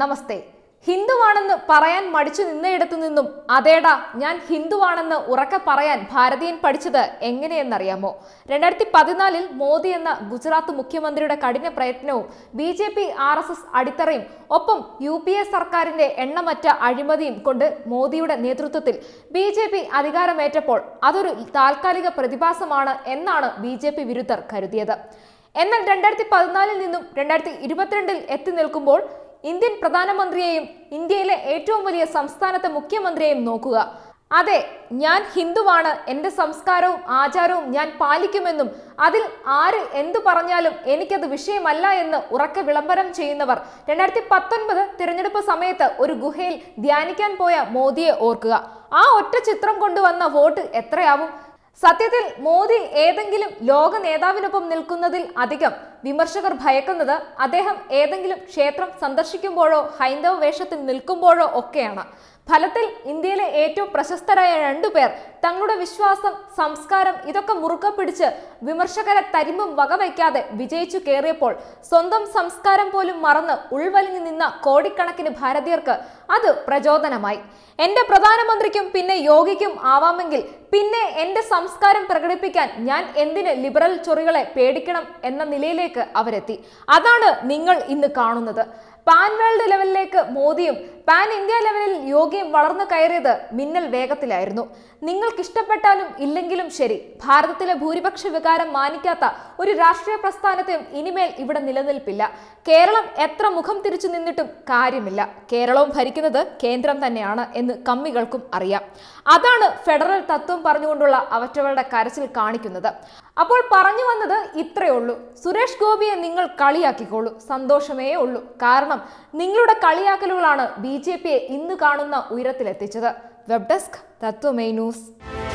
നമസ്തേ ഹിന്ദുവാണെന്ന് പറയാൻ മടിച്ചു നിന്നയിടത്തു നിന്നും അതേടാ ഞാൻ ഹിന്ദുവാണെന്ന് ഉറക്കെ പറയാൻ ഭാരതീയൻ പഠിച്ചത് എങ്ങനെയെന്നറിയാമോ രണ്ടായിരത്തി പതിനാലിൽ മോദി എന്ന ഗുജറാത്ത് മുഖ്യമന്ത്രിയുടെ കഠിന പ്രയത്നവും B J P R S S അടിത്തറയും ഒപ്പം യു പി എ സർക്കാരിന്റെ എണ്ണമറ്റ അഴിമതിയും കൊണ്ട് മോദിയുടെ നേതൃത്വത്തിൽ ബി ജെ പി അധികാരമേറ്റപ്പോൾ അതൊരു താൽക്കാലിക പ്രതിഭാസമാണ് എന്നാണ് ബി ജെ പി വിരുദ്ധർ കരുതിയത് എന്നാൽ രണ്ടായിരത്തി പതിനാലിൽ നിന്നും രണ്ടായിരത്തി ഇരുപത്തിരണ്ടിൽ എത്തി നിൽക്കുമ്പോൾ ഇന്ത്യൻ പ്രധാനമന്ത്രിയെയും ഇന്ത്യയിലെ ഏറ്റവും വലിയ സംസ്ഥാനത്തെ മുഖ്യമന്ത്രിയെയും നോക്കുക അതെ ഞാൻ ഹിന്ദുവാണ് എൻ്റെ സംസ്കാരവും ആചാരവും ഞാൻ പാലിക്കുമെന്നും അതിൽ ആര് എന്തു പറഞ്ഞാലും എനിക്കത് വിഷയമല്ല എന്ന് ഉറക്കെ വിളംബരം ചെയ്യുന്നവർ രണ്ടായിരത്തി പത്തൊൻപത് തിരഞ്ഞെടുപ്പ് സമയത്ത് ഒരു ഗുഹയിൽ ധ്യാനിക്കാൻ പോയ മോദിയെ ഓർക്കുക ആ ഒറ്റ ചിത്രം കൊണ്ടുവന്ന വോട്ട് എത്രയാവും സത്യത്തിൽ മോദി ഏതെങ്കിലും ലോക നേതാവിനൊപ്പം നിൽക്കുന്നതിൽ അധികം വിമർശകർ ഭയക്കുന്നത് അദ്ദേഹം ഏതെങ്കിലും ക്ഷേത്രം സന്ദർശിക്കുമ്പോഴോ ഹൈന്ദവ വേഷത്തിൽ നിൽക്കുമ്പോഴോ ഒക്കെയാണ് ഫലത്തിൽ ഇന്ത്യയിലെ ഏറ്റവും പ്രശസ്തരായ രണ്ടുപേർ തങ്ങളുടെ വിശ്വാസം സംസ്കാരം ഇതൊക്കെ മുറുക്ക പിടിച്ച് വിമർശകരെ തരിമ്പും വകവയ്ക്കാതെ വിജയിച്ചു കയറിയപ്പോൾ സ്വന്തം സംസ്കാരം പോലും മറന്ന് ഉൾവലിഞ്ഞു നിന്ന കോടിക്കണക്കിന് ഭാരതീയർക്ക് അത് പ്രചോദനമായി എന്റെ പ്രധാനമന്ത്രിക്കും പിന്നെ യോഗിക്കും ആവാമെങ്കിൽ പിന്നെ എന്റെ സംസ്കാരം പ്രകടിപ്പിക്കാൻ ഞാൻ എന്തിന് ലിബറൽ ചൊറികളെ പേടിക്കണം എന്ന നിലയിലേക്ക് ലെവലിലേക്ക് അവരെത്തി അതാണ് നിങ്ങൾ ഇന്ന് കാണുന്നത് പാൻ വേൾഡ് ലെവലിലേക്ക് മോദിയും പാൻ ഇന്ത്യ ലെവലിൽ യോഗയും വളർന്നു കയറിയത് മിന്നൽ വേഗത്തിലായിരുന്നു നിങ്ങൾക്ക് ഇഷ്ടപ്പെട്ടാലും ഇല്ലെങ്കിലും ശരി ഭാരതത്തിലെ ഭൂരിപക്ഷ വികാരം മാനിക്കാത്ത ഒരു രാഷ്ട്രീയ പ്രസ്ഥാനത്തെയും ഇനിമേൽ ഇവിടെ നിലനിൽപ്പില്ല കേരളം എത്ര മുഖം തിരിച്ചു നിന്നിട്ടും കാര്യമില്ല കേരളവും ഭരിക്കുന്നത് കേന്ദ്രം തന്നെയാണ് എന്ന് കമ്മികൾക്കും അറിയാം അതാണ് ഫെഡറൽ തത്വം പറഞ്ഞുകൊണ്ടുള്ള അവറ്റകളുടെ കരച്ചിൽ കാണിക്കുന്നത് അപ്പോൾ പറഞ്ഞു വന്നത് ഇത്രയേ ഉള്ളൂ സുരേഷ് ഗോപിയെ നിങ്ങൾ കളിയാക്കിക്കോളൂ സന്തോഷമേ ഉള്ളൂ കാരണം നിങ്ങളുടെ കളിയാക്കലുകളാണ് ബി ജെ പിയെ ഇന്ന് കാണുന്ന ഉയരത്തിലെത്തിച്ചത് വെബ് ഡെസ്ക് തത്വമേ ന്യൂസ്